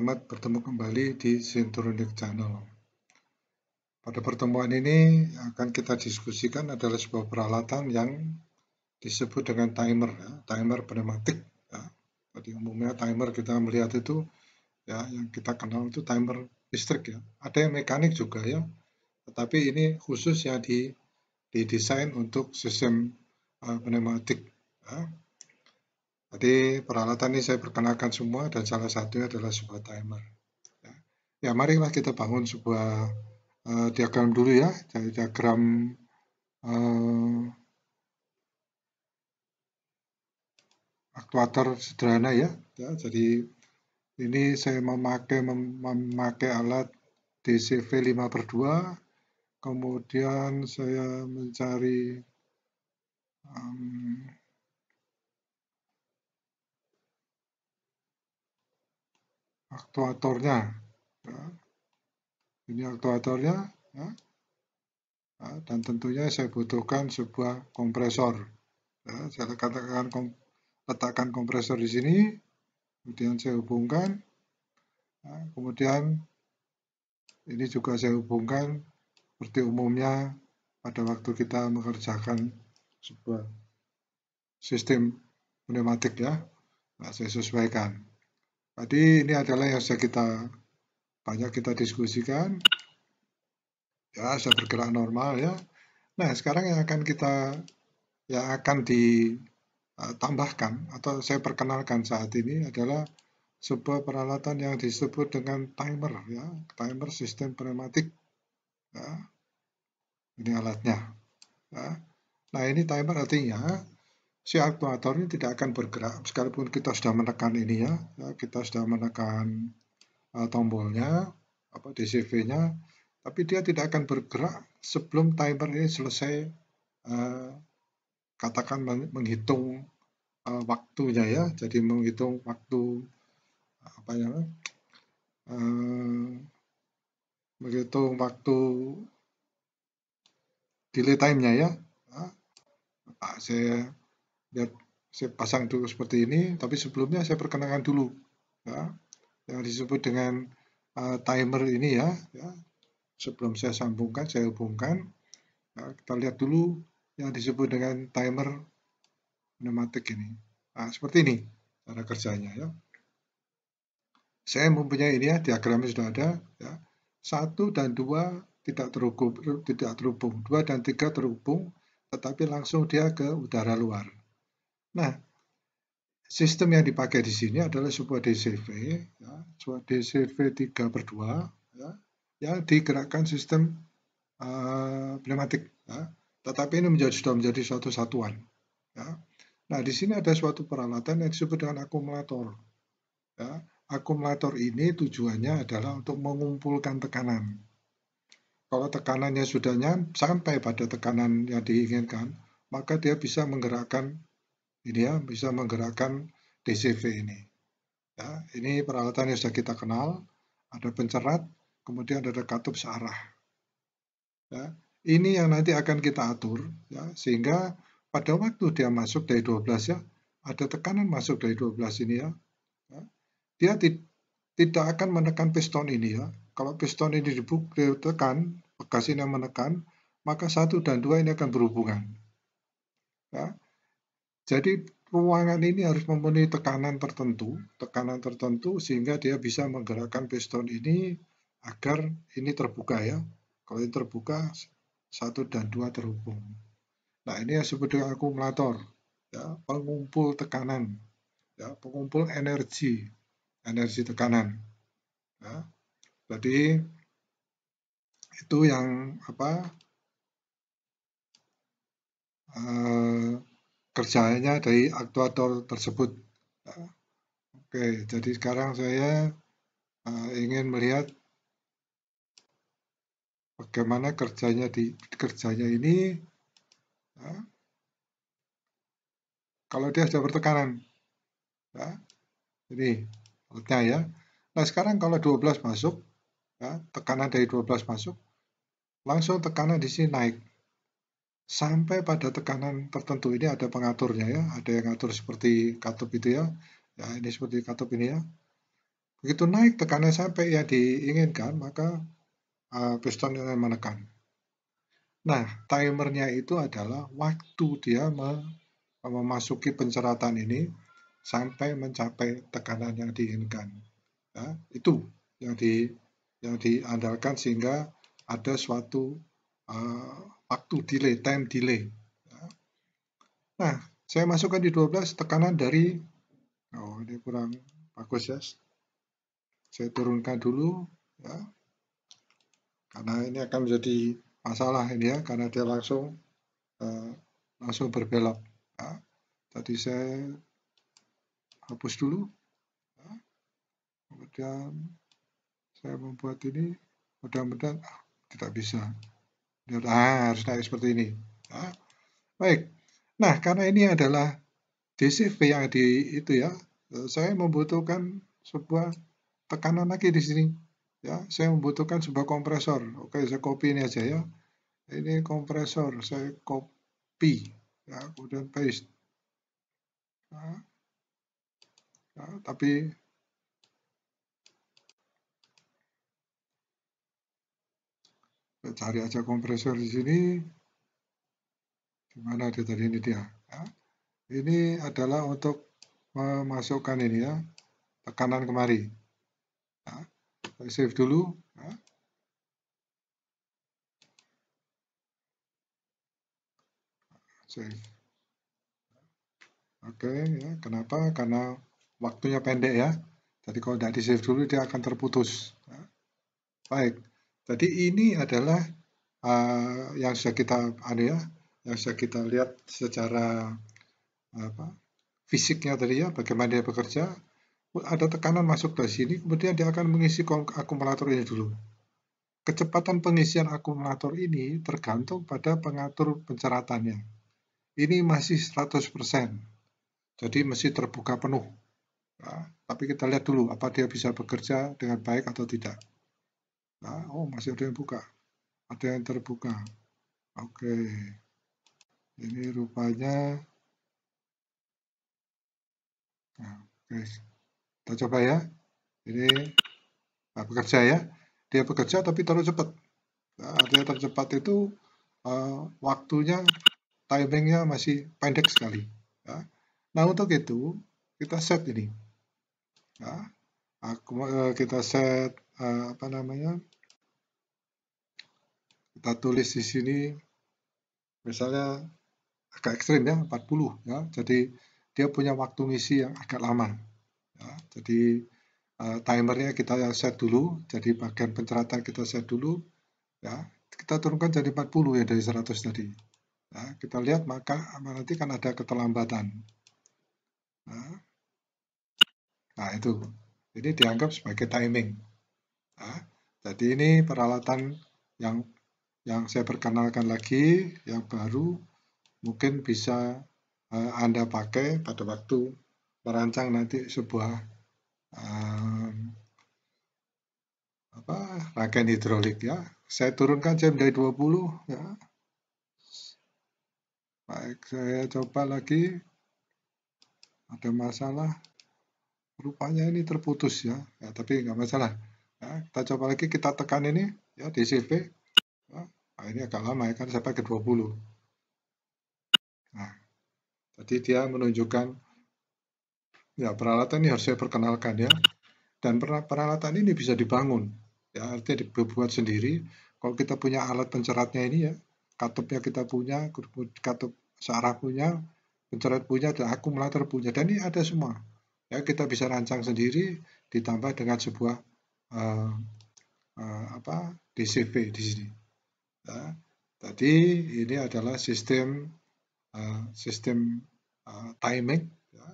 Selamat bertemu kembali di Sintronic Channel. Pada pertemuan ini akan kita diskusikan adalah sebuah peralatan yang disebut dengan timer, ya, timer pneumatik. Ya. Tadi umumnya timer kita melihat itu, ya, yang kita kenal itu timer listrik ya. Ada yang mekanik juga ya, tetapi ini khusus ya di didesain untuk sistem uh, pneumatik. Ya. Jadi peralatan ini saya perkenalkan semua dan salah satunya adalah sebuah timer. Ya, mari ya, marilah kita bangun sebuah uh, diagram dulu ya, jadi diagram uh, aktuator sederhana ya. ya. Jadi ini saya memakai mem memakai alat DCV 5 per 2, kemudian saya mencari um, aktuatornya. Ya. Ini aktuatornya. Ya. Nah, dan tentunya saya butuhkan sebuah kompresor. Ya, saya katakan kom letakkan kompresor di sini, kemudian saya hubungkan, nah, kemudian ini juga saya hubungkan seperti umumnya pada waktu kita mengerjakan sebuah sistem pneumatik ya, nah, saya sesuaikan. Tadi ini adalah yang sudah kita banyak kita diskusikan. Ya, sudah bergerak normal ya. Nah, sekarang yang akan kita yang akan ditambahkan eh, atau saya perkenalkan saat ini adalah sebuah peralatan yang disebut dengan timer ya, timer sistem pneumatik. Ya. Ini alatnya. Ya. Nah, ini timer artinya si aktuator ini tidak akan bergerak sekalipun kita sudah menekan ini ya kita sudah menekan uh, tombolnya apa DCV-nya tapi dia tidak akan bergerak sebelum timer ini selesai uh, katakan menghitung uh, waktunya ya jadi menghitung waktu apa ya uh, menghitung waktu delay time-nya ya nah, saya Lihat, saya pasang dulu seperti ini, tapi sebelumnya saya perkenalkan dulu. Ya, yang disebut dengan uh, timer ini ya, ya. Sebelum saya sambungkan, saya hubungkan. ya, kita lihat dulu yang disebut dengan timer pneumatik ini. Nah, seperti ini cara kerjanya ya. Saya mempunyai ini ya, diagramnya sudah ada ya. Satu dan dua tidak terhubung, tidak terhubung. Dua dan tiga terhubung, tetapi langsung dia ke udara luar. Nah, sistem yang dipakai di sini adalah sebuah DCV, ya, sebuah DCV 3 per 2, ya, yang digerakkan sistem uh, pneumatik. Ya. Tetapi ini menjadi, sudah menjadi suatu satuan. Ya. Nah, di sini ada suatu peralatan yang disebut dengan akumulator. Ya. Akumulator ini tujuannya adalah untuk mengumpulkan tekanan. Kalau tekanannya sudah sampai pada tekanan yang diinginkan, maka dia bisa menggerakkan ini ya bisa menggerakkan DCV ini. Ya, ini peralatan yang sudah kita kenal, ada pencerat, kemudian ada katup searah. Ya, ini yang nanti akan kita atur, ya, sehingga pada waktu dia masuk dari 12 ya, ada tekanan masuk dari 12 ini ya, ya dia ti tidak akan menekan piston ini ya. Kalau piston ini ditekan, bekas ini yang menekan, maka satu dan dua ini akan berhubungan. Ya, jadi ruangan ini harus memenuhi tekanan tertentu, tekanan tertentu sehingga dia bisa menggerakkan piston ini agar ini terbuka ya. Kalau ini terbuka, satu dan dua terhubung. Nah ini yang disebut dengan akumulator, ya, pengumpul tekanan, ya, pengumpul energi, energi tekanan. Ya. Jadi itu yang apa? Eh, kerjanya dari aktuator tersebut. Oke, jadi sekarang saya eh, ingin melihat bagaimana kerjanya di kerjanya ini ya. kalau dia sudah bertekanan ya, ini alatnya ya nah sekarang kalau 12 masuk ya, tekanan dari 12 masuk langsung tekanan di sini naik sampai pada tekanan tertentu ini ada pengaturnya ya ada yang ngatur seperti katup itu ya ya ini seperti katup ini ya begitu naik tekanan sampai yang diinginkan maka uh, piston akan menekan nah timernya itu adalah waktu dia memasuki penceratan ini sampai mencapai tekanan yang diinginkan ya, itu yang di yang diandalkan sehingga ada suatu uh, waktu delay, time delay. Nah, saya masukkan di 12 tekanan dari, oh ini kurang bagus ya, saya turunkan dulu ya, karena ini akan menjadi masalah ini ya, karena dia langsung uh, langsung berbelok. Ya. Tadi saya hapus dulu, ya. kemudian saya membuat ini, mudah-mudahan ah, tidak bisa. Nah, harus naik seperti ini. Nah, baik. Nah, karena ini adalah DCV yang di itu ya, eh, saya membutuhkan sebuah tekanan lagi di sini. Ya, saya membutuhkan sebuah kompresor. Oke, saya copy ini aja ya. Ini kompresor, saya copy. Ya, kemudian paste. Nah, nah, tapi cari aja kompresor di sini. Gimana ada tadi ini dia. Ya. Ini adalah untuk memasukkan ini ya, tekanan kemari. Ya. Saya save dulu. Ya. Save. Oke, ya. kenapa? Karena waktunya pendek ya. Jadi kalau tidak di-save dulu, dia akan terputus. Ya. Baik, jadi ini adalah uh, yang sudah kita ada anu ya, yang sudah kita lihat secara apa fisiknya tadi ya, bagaimana dia bekerja. Ada tekanan masuk dari sini, kemudian dia akan mengisi akumulator ini dulu. Kecepatan pengisian akumulator ini tergantung pada pengatur penceratannya. Ini masih 100%. Jadi masih terbuka penuh. Nah, tapi kita lihat dulu apa dia bisa bekerja dengan baik atau tidak. Nah, oh masih ada yang buka. Ada yang terbuka. Oke. Okay. Ini rupanya Nah, oke. Kita coba ya. Ini nah, bekerja ya. Dia bekerja tapi terlalu cepat. Nah, artinya tercepat itu uh, waktunya, timingnya masih pendek sekali. Ya. Nah, untuk itu kita set ini. Ya. Nah, eh, kita set Eh, apa namanya kita tulis di sini misalnya agak ekstrim ya 40 ya jadi dia punya waktu ngisi yang agak lama ya, jadi uh, timernya kita set dulu jadi bagian penceratan kita set dulu ya kita turunkan jadi 40 ya dari 100 tadi ya, kita lihat maka nanti kan ada keterlambatan nah, nah itu ini dianggap sebagai timing Ya. jadi ini peralatan yang yang saya perkenalkan lagi, yang baru, mungkin bisa uh, Anda pakai pada waktu merancang nanti sebuah um, apa rangkaian hidrolik ya. Saya turunkan jam dari 20 ya. Baik, saya coba lagi. Ada masalah. Rupanya ini terputus ya, ya tapi nggak masalah. Ya, kita coba lagi, kita tekan ini ya di CV. Ya, nah, ini agak lama ya, kan sampai ke 20. Nah, jadi dia menunjukkan ya peralatan ini harus saya perkenalkan ya. Dan peralatan ini bisa dibangun. Ya, artinya dibuat sendiri. Kalau kita punya alat penceratnya ini ya, katupnya kita punya, katup searah punya, pencerat punya, dan akumulator punya. Dan ini ada semua. Ya, kita bisa rancang sendiri ditambah dengan sebuah uh, uh, apa DCP di sini. Ya. Tadi ini adalah sistem uh, sistem uh, timing ya,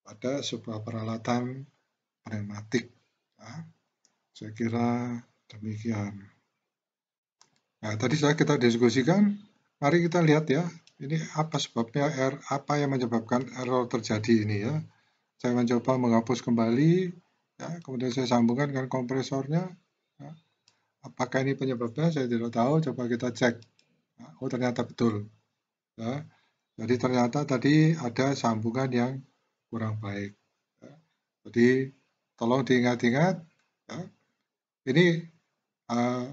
pada sebuah peralatan pneumatik. Ya. Saya kira demikian. Nah, tadi saya kita diskusikan, mari kita lihat ya, ini apa sebabnya, er, apa yang menyebabkan error terjadi ini ya. Saya mencoba menghapus kembali Ya, kemudian saya sambungkan dengan kompresornya. Ya. Apakah ini penyebabnya? Saya tidak tahu. Coba kita cek. Ya. oh, ternyata betul. Ya. Jadi ternyata tadi ada sambungan yang kurang baik. Ya. Jadi tolong diingat-ingat. Ya. Ini uh,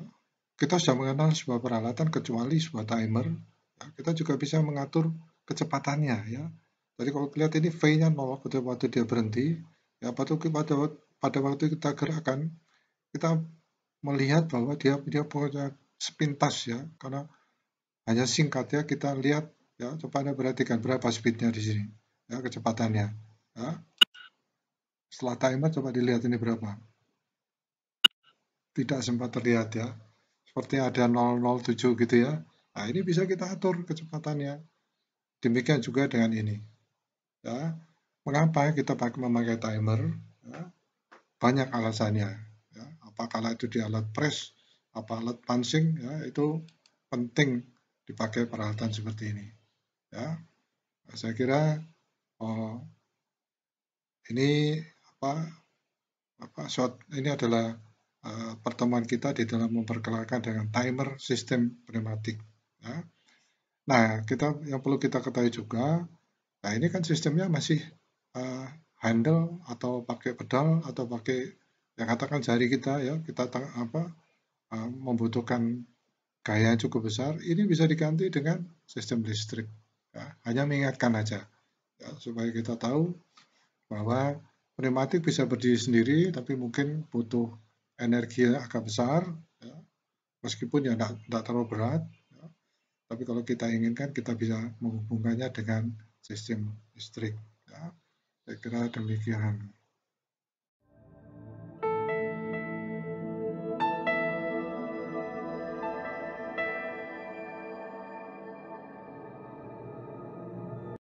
kita sudah mengenal sebuah peralatan kecuali sebuah timer. Ya. Kita juga bisa mengatur kecepatannya. Ya. Jadi kalau lihat ini V-nya nol waktu dia berhenti. Ya, pada, waktu pada waktu kita gerakan kita melihat bahwa dia dia punya sepintas ya karena hanya singkat ya kita lihat ya coba anda perhatikan berapa speednya di sini ya kecepatannya ya. setelah timer coba dilihat ini berapa tidak sempat terlihat ya seperti ada 007 gitu ya nah ini bisa kita atur kecepatannya demikian juga dengan ini ya mengapa kita pakai memakai timer ya banyak alasannya. Ya, apakala itu di alat press, apa alat pancing, ya, itu penting dipakai peralatan seperti ini. Ya, saya kira oh, ini apa, apa short, ini adalah uh, pertemuan kita di dalam memperkenalkan dengan timer sistem pneumatik. Ya. Nah, kita yang perlu kita ketahui juga, nah ini kan sistemnya masih uh, handle atau pakai pedal atau pakai ya katakan jari kita ya kita apa eh, membutuhkan gaya yang cukup besar ini bisa diganti dengan sistem listrik ya, hanya mengingatkan aja ya, supaya kita tahu bahwa pneumatik bisa berdiri sendiri tapi mungkin butuh energi yang agak besar ya, meskipun ya tidak terlalu berat ya, tapi kalau kita inginkan kita bisa menghubungkannya dengan sistem listrik ya. declara